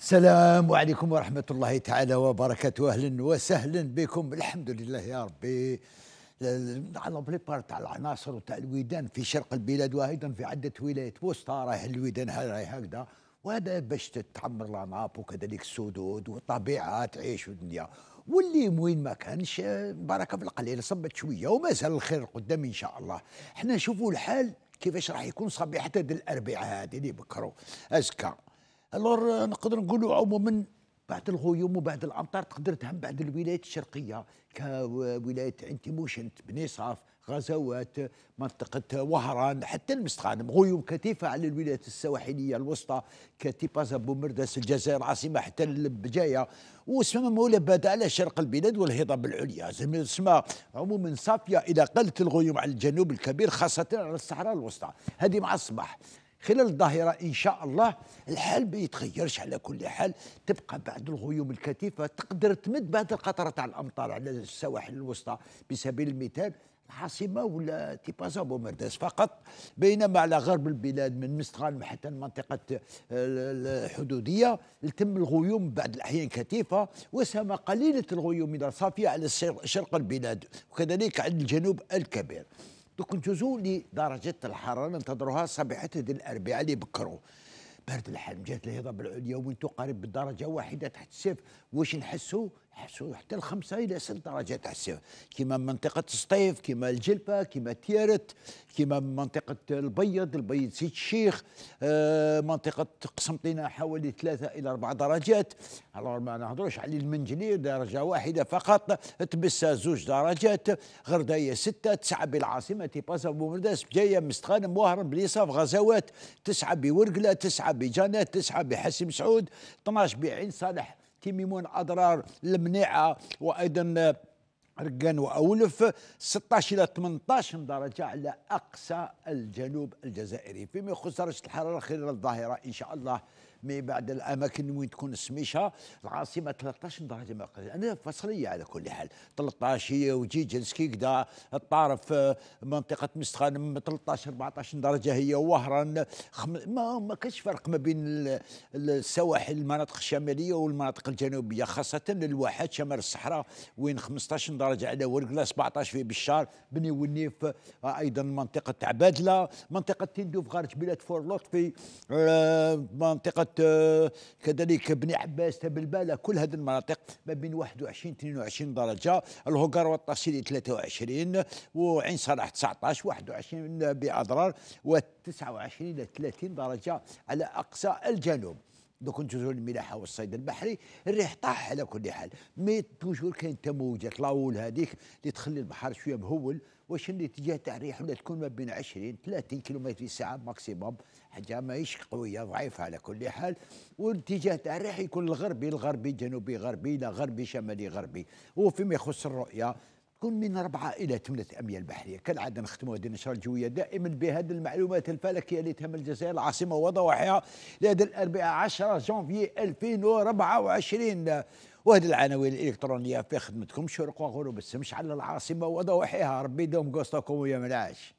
السلام عليكم ورحمة الله تعالى وبركاته أهلا وسهلا بكم الحمد لله يا ربي على بليبار تاع العناصر وتاع الويدان في شرق البلاد وايضا في عده ولايات وسطى رايح الويدان هكذا وهذا باش تتعمر العناپ وكذلك السدود والطبيعه تعيش الدنيا واللي وين ما كانش آه، بركه في القليل صبت شويه ومازال الخير قدام ان شاء الله حنا نشوفوا الحال كيفاش راح يكون صبيحه حتى الاربعاء هذه اللي بكرو ازكى الور نقدر نقولوا عموما بعد الغيوم وبعد الامطار تقدر تهم بعد الولايات الشرقيه كولايه عين تيموشنت بني صاف غزوات منطقة وهران حتى المستغانم غيوم كثيفة على الولايات السواحلية الوسطى كتيبازا بومرداس الجزائر عاصمة حتى البجاية وسما مولى بدا على شرق البلاد والهضاب العليا سما عموما صافية إلى قلت الغيوم على الجنوب الكبير خاصة على الصحراء الوسطى هذه مع الصباح خلال الظاهرة إن شاء الله الحال بيتغيرش على كل حال تبقى بعض الغيوم الكثيفة تقدر تمد بعض القطرة تاع الأمطار على السواحل الوسطى بسبيل المثال العاصمه ولا تيبازا بومرداس فقط بينما على غرب البلاد من مستغان حتى المنطقه آه، الحدوديه تم الغيوم بعد الاحيان كثيفه وسما قليله الغيوم اذا صافيه على شرق البلاد وكذلك عند الجنوب الكبير دوك نجوزو لدرجة الحرارة ننتظروها صباحة الأربعاء اللي بكرو برد الحلم جات الهضاب العليا وين تقارب بالدرجة واحدة تحت السيف واش نحسو حصلوا حتى الخمسة إلى ست درجات على السيرة كما منطقة سطيف كما الجلبة كما تيرت كما منطقة البيض البيض سيد الشيخ آه، منطقة قسمطينة حوالي ثلاثة إلى أربعة درجات على ما نهضروش على المنجلي درجة واحدة فقط تبسة زوج درجات غرداية ستة تسعة بالعاصمة تيبازا بومرداس بجاية مستخان مواهرم بليصاف غزوات تسعة بورقلة تسعة بجنات تسعة بحسم سعود 12 بعين صالح التحكيم اضرار المناعه وايضا رقان واولف 16 الى 18 درجه على اقصى الجنوب الجزائري فيما يخص درجه الحراره خلال الظاهره ان شاء الله مي بعد الاماكن وين تكون السميشه العاصمه 13 درجه مئويه انا فصليه على كل حال 13 هي وجي جنسكي كدا الطرف آه، منطقه مستخانم 13 14 درجه هي وهران خم... ما ما كانش فرق ما بين السواحل المناطق الشماليه والمناطق الجنوبيه خاصه الواحات شمال الصحراء وين 15 درجه على ورقلا 17 في بشار بني ونيف آه، ايضا منطقه عبادله منطقه تندوف خارج بلاد فورلوط في آه، منطقه منطقه آه، كذلك بني عباس تبلباله كل هذه المناطق ما بين 21 22 درجه الهوكر والتفصيلي 23 وعين صلاح 19 21 باضرار و 29 الى 30 درجه على اقصى الجنوب كنت نجوزو الملاحه والصيد البحري الريح طاح على كل حال مي توجور كاين تموجات لاول هذيك اللي تخلي البحر شويه مهول واش الاتجاه تاع الريح ولا تكون ما بين 20 30 كيلومتر في الساعه ماكسيموم حاجه ماهيش قويه ضعيفه على كل حال والاتجاه تاع الريح يكون الغربي الغربي جنوبي غربي الى غربي شمالي غربي وفيما يخص الرؤيه تكون من ربعة إلى ثمانية أميال بحرية كالعادة نختموا هذه النشرة الجوية دائما بهذه المعلومات الفلكية اللي تهم الجزائر العاصمة وضواحيها لهذا الأربعاء 10 جانفي 2024 وهذه العناوين الإلكترونية في خدمتكم شرق وغروب الشمس على العاصمة وضواحيها ربي دوم قوسطكم ويا ملاش